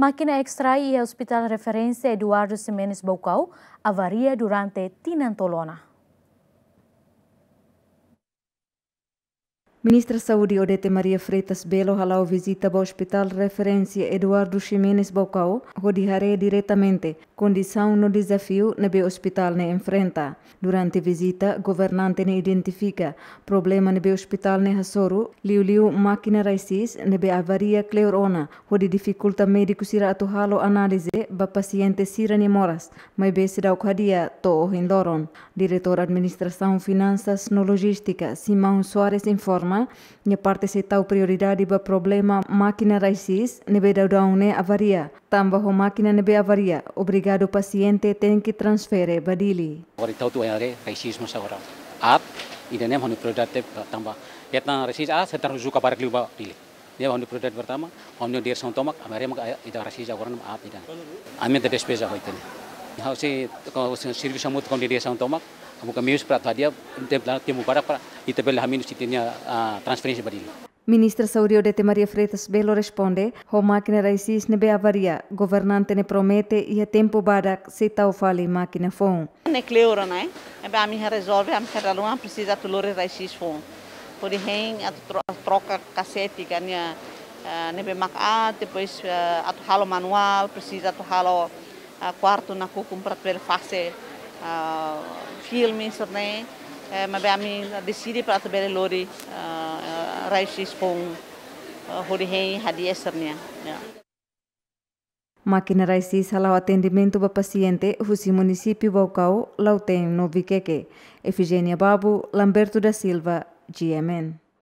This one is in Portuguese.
Máquina extrae ia hospital Referensi Eduardo Semenes Bocau, avaria durante Tinantolona. Ministra da Saúde Odete Maria Freitas Belo halau visita ao Hospital Referência Eduardo Ximenes Bocau, rodearei diretamente condição no desafio na be hospital ne enfrenta. Durante visita, governante ne identifica problema na be hospital ne hasoru, liu liu máquina raisis na be avaria cleurona, rodi dificulta médico sira atuhalo análise ba paciente sira ne moras, mas be sida ukadia to ohindoron. Diretor Administração Finanças no Logística, Simão Soares informa parte se tau prioridade ba problema máquina raisis nebe ne avaria. Tamba ho máquina nebe avaria, obrigado paciente tem que transfere badili. Agora tau tu raisis racismo agora. Ap, ida nem honi product tamba. Yatna raisis a setar rujuk kabar kliba dili. Dia honi prioridade pertama, honi dir são tomak, amare mag ida raízes agora nam ap ida. Amin da ho itene. Hausi sirvisha mut kondi desa untuk mak, kamu kami us pratadia templa timu barak para itebel hamin sitinya transferensi badil. Ministra Sauriodete Maria Freitas Belo responde, ho máquina raisis nebe avaria, governante ne promete e a é tempo barak se tau fale máquina fon. Ne é cleura, né? Ebe é a minha resolve, a minha relua precisa tulore raisis fon. Por hen a troca cassete, ganha eh, nebe mac ah, depois eh, a halo manual, precisa a halo quarto na comprar para fazer uh, filmes né mas a mim decidi para saber lori raízes com horihei hadiah sernya Máquina Raisis ao atendimento para paciente, o município Baucau, Lauten Noviqueque. Efigênia Babu, Lamberto da Silva, GMN.